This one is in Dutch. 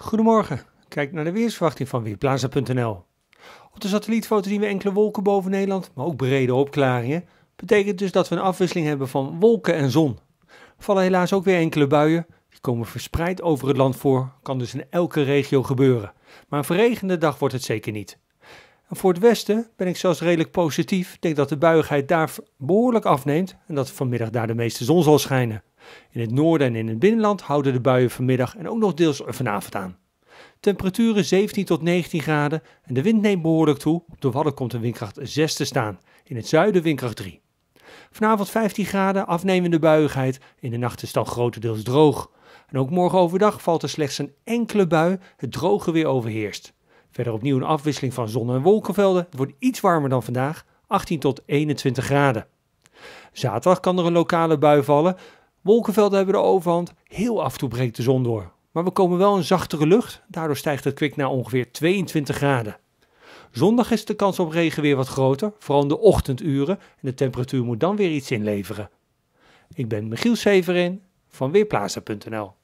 Goedemorgen, kijk naar de weersverwachting van Weerplaza.nl. Op de satellietfoto zien we enkele wolken boven Nederland, maar ook brede opklaringen. Betekent dus dat we een afwisseling hebben van wolken en zon. Er vallen helaas ook weer enkele buien, die komen verspreid over het land voor, kan dus in elke regio gebeuren. Maar een verregende dag wordt het zeker niet. En voor het westen ben ik zelfs redelijk positief, ik denk dat de buiigheid daar behoorlijk afneemt en dat vanmiddag daar de meeste zon zal schijnen. In het noorden en in het binnenland houden de buien vanmiddag en ook nog deels vanavond aan. Temperaturen 17 tot 19 graden en de wind neemt behoorlijk toe. Op de Wadden komt een windkracht 6 te staan, in het zuiden windkracht 3. Vanavond 15 graden, afnemende buiigheid. In de nacht is het dan grotendeels droog. En ook morgen overdag valt er slechts een enkele bui, het droge weer overheerst. Verder opnieuw een afwisseling van zon- en wolkenvelden. Het wordt iets warmer dan vandaag, 18 tot 21 graden. Zaterdag kan er een lokale bui vallen, Wolkenvelden hebben de overhand. Heel af en toe breekt de zon door. Maar we komen wel een zachtere lucht. Daardoor stijgt het kwik naar ongeveer 22 graden. Zondag is de kans op regen weer wat groter, vooral in de ochtenduren. En de temperatuur moet dan weer iets inleveren. Ik ben Michiel Severin van Weerplaza.nl